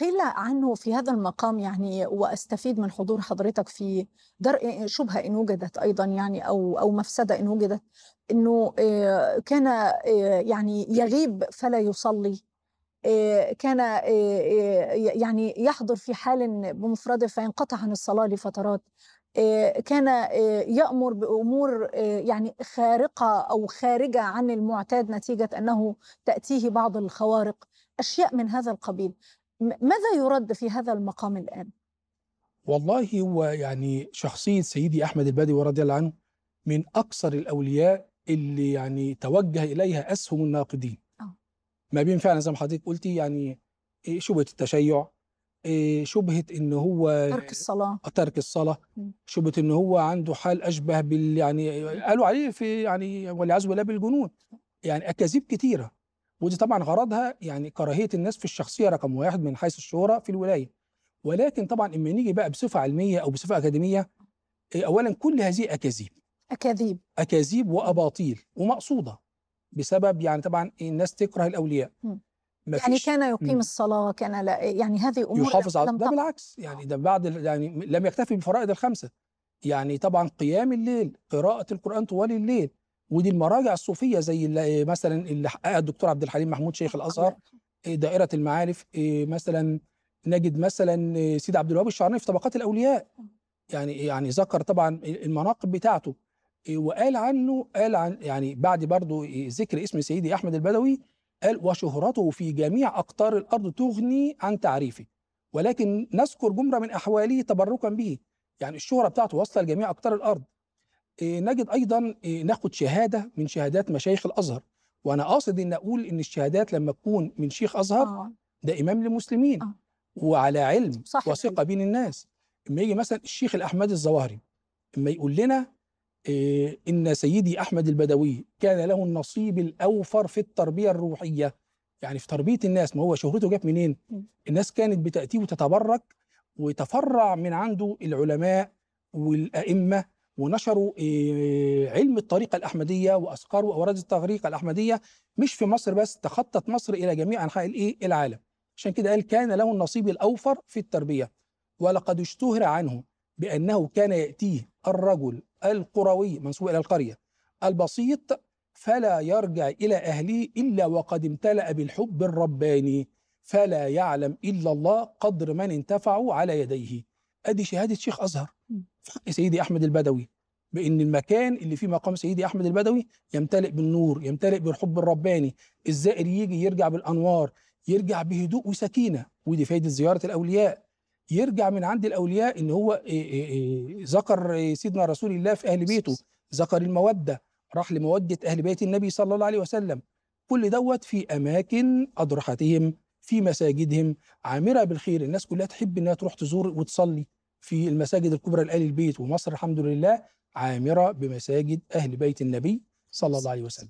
قيل عنه في هذا المقام يعني واستفيد من حضور حضرتك في درء شبهه ان وجدت ايضا يعني او او مفسده ان وجدت انه آه، كان آه، يعني يغيب فلا يصلي آه، كان يعني يحضر في حال بمفرده فينقطع عن الصلاه لفترات كان يأمر بأمور يعني خارقة أو خارجة عن المعتاد نتيجة أنه تأتيه بعض الخوارق أشياء من هذا القبيل ماذا يرد في هذا المقام الآن؟ والله هو يعني شخصية سيدي أحمد البدوي رضي الله عنه من أكثر الأولياء اللي يعني توجه إليها أسهم الناقدين أوه. ما بين فعلا زي ما حضرتك قلتي يعني إيه، شبهة التشيع إيه، شبهة إن هو ترك الصلاة آه، ترك الصلاة شبهة إن هو عنده حال أشبه بال يعني قالوا عليه في يعني والعياذ بالله بالجنون يعني أكاذيب كتيرة ودي طبعا غرضها يعني كراهيه الناس في الشخصيه رقم واحد من حيث الشهره في الولايه ولكن طبعا اما نيجي بقى بصفه علميه او بصفه اكاديميه إيه، اولا كل هذه اكاذيب اكاذيب اكاذيب واباطيل ومقصوده بسبب يعني طبعا الناس تكره الاولياء يعني كان يقيم م. الصلاه كان لا يعني هذه امور يحافظ على ده بالعكس يعني ده بعد يعني لم يكتفي بالفرائض الخمسه يعني طبعا قيام الليل قراءه القران طوال الليل ودي المراجع الصوفيه زي اللي إيه، مثلا اللي حققها الدكتور عبد الحليم محمود شيخ الازهر إيه، دائره المعارف إيه، مثلا نجد مثلا سيد عبد الوهاب الشعراني في طبقات الاولياء يعني يعني ذكر طبعا المناقب بتاعته وقال عنه قال عن يعني بعد برضه ذكر اسم سيدي احمد البدوي قال وشهرته في جميع اقطار الارض تغني عن تعريفه ولكن نذكر جمله من احواله تبركا به يعني الشهره بتاعته واصله لجميع اقطار الارض إيه، نجد ايضا إيه، ناخد شهاده من شهادات مشايخ الازهر وانا قاصد ان اقول ان الشهادات لما تكون من شيخ ازهر آه. ده امام للمسلمين آه. وعلى علم وثقه بين الناس اما يجي مثلا الشيخ الاحمد الظواهري اما يقول لنا إيه ان سيدي احمد البدوي كان له النصيب الاوفر في التربيه الروحيه يعني في تربيه الناس ما هو شهرته جت منين الناس كانت بتاتيه وتتبرك وتفرع من عنده العلماء والائمه ونشروا آه، علم الطريقة الأحمدية وأسقروا أوراد الطريقة الأحمدية مش في مصر بس تخطت مصر إلى جميع أنحاء الإيه العالم عشان كده قال كان له النصيب الأوفر في التربية ولقد اشتهر عنه بأنه كان يأتيه الرجل القروي منسوب إلى القرية البسيط فلا يرجع إلى أهله إلا وقد امتلأ بالحب الرباني فلا يعلم إلا الله قدر من انتفعوا على يديه ادي شهاده شيخ ازهر في سيدي احمد البدوي بان المكان اللي فيه مقام سيدي احمد البدوي يمتلئ بالنور يمتلئ بالحب الرباني الزائر يجي يرجع بالانوار يرجع بهدوء وسكينه ودي فايده زياره الاولياء يرجع من عند الاولياء ان هو إيه، إيه، إيه، ذكر سيدنا رسول الله في اهل بيته ذكر الموده راح لموده اهل بيت النبي صلى الله عليه وسلم كل دوت في اماكن اضرحتهم في مساجدهم عامره بالخير الناس كلها تحب انها تروح تزور وتصلي في المساجد الكبرى لآل البيت ومصر الحمد لله عامره بمساجد اهل بيت النبي صلى الله عليه وسلم